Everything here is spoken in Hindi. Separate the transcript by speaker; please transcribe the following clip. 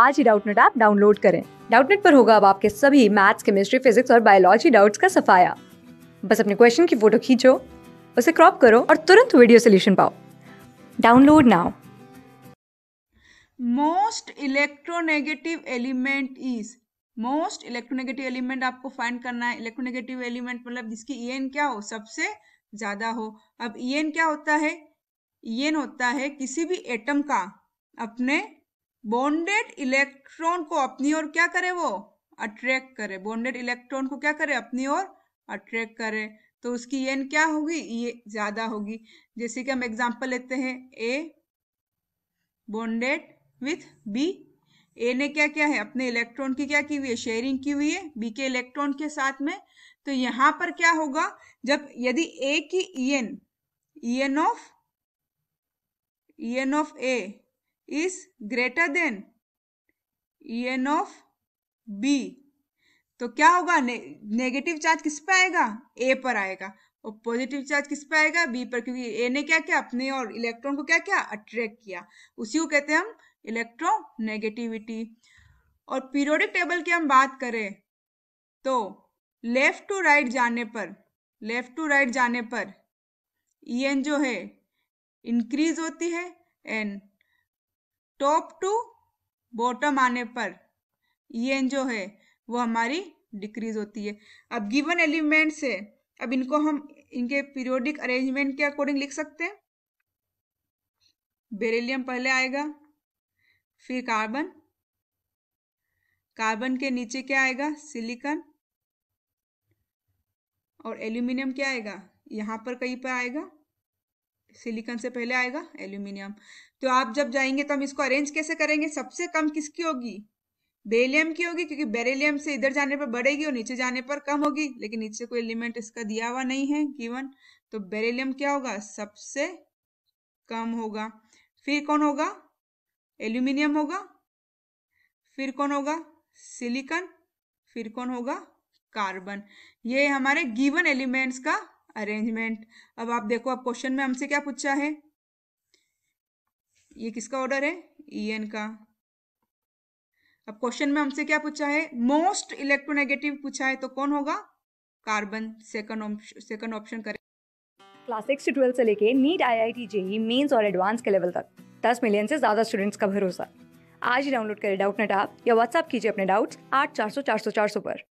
Speaker 1: आज ही डाउटनेट ऐप डाउनलोड करें डाउटनेट पर होगा अब आपके सभी मैथ्स केमिस्ट्री फिजिक्स और बायोलॉजी डाउट्स का सफाया बस अपने क्वेश्चन की फोटो खींचो उसे क्रॉप करो और तुरंत वीडियो सोल्यूशन पाओ download now
Speaker 2: most electronegative element is most electronegative element आपको फाइंड करना है इलेक्ट्रोनेगेटिव एलिमेंट मतलब जिसकी ई e क्या हो सबसे ज्यादा हो अब ई e क्या होता है ई e होता है किसी भी एटम का अपने बॉन्डेड इलेक्ट्रॉन को अपनी ओर क्या करे वो अट्रैक्ट करे बॉन्डेड इलेक्ट्रॉन को क्या करे अपनी ओर अट्रैक्ट करे तो उसकी एन क्या होगी ये ज्यादा होगी जैसे कि हम एग्जाम्पल लेते हैं A bonded with B A ने क्या क्या है अपने इलेक्ट्रॉन की क्या की हुई है शेयरिंग की हुई है बी के इलेक्ट्रॉन के साथ में तो यहां पर क्या होगा जब यदि ए की N E N of E N of A is greater than E N of B तो क्या होगा नेगेटिव चार्ज किस पे आएगा ए पर आएगा और पॉजिटिव चार्ज किस पे आएगा बी पर क्योंकि ए ने क्या किया अपने और इलेक्ट्रॉन को क्या किया अट्रैक्ट किया उसी को कहते हैं हम इलेक्ट्रॉन नेगेटिविटी और पीरियोडिक टेबल की हम बात करें तो लेफ्ट टू राइट जाने पर लेफ्ट टू राइट जाने पर ई एन जो है इंक्रीज होती है एंड टॉप टू बॉटम आने पर ई जो है वो हमारी डिक्रीज होती है अब गिवन एलिमेंट से अब इनको हम इनके पीरियोडिक अरेंजमेंट के अकॉर्डिंग लिख सकते हैं बेरेलियम पहले आएगा फिर कार्बन कार्बन के नीचे क्या आएगा सिलिकन और एल्यूमिनियम क्या आएगा यहां पर कहीं पर आएगा सिलिकॉन से पहले आएगा एल्यूमिनियम तो आप जब जाएंगे तो हम इसको अरेंज कैसे करेंगे सबसे कम किसकी होगी बेरिलियम की होगी क्योंकि बेरिलियम से इधर जाने पर बढ़ेगी और नीचे जाने पर कम होगी लेकिन नीचे कोई एलिमेंट इसका दिया हुआ नहीं है गिवन तो बेरिलियम क्या होगा सबसे कम होगा फिर कौन होगा एल्यूमिनियम होगा फिर कौन होगा सिलिकन फिर कौन होगा कार्बन ये हमारे गिवन एलिमेंट्स का अरेंजमेंट अब आप देखो अब क्वेश्चन में हमसे क्या पूछा है ये किसका ऑर्डर है ई e एन का अब क्वेश्चन में हमसे क्या पूछा है मोस्ट इलेक्ट्रोनेगेटिव पूछा है तो कौन होगा कार्बन सेकंड सेकंड ऑप्शन करें
Speaker 1: क्लास सिक्स से ट्वेल्थ से लेके NEET I I T JEE mains और एडवांस के लेवल तक दस मिलियन से ज्यादा स्टूडेंट्स का भरोसा आज ही डाउनलोड करें डाउट नेट आप या व्हाट्सअप कीजिए अपने डाउट्स आठ चार सौ चार सौ चार सौ पर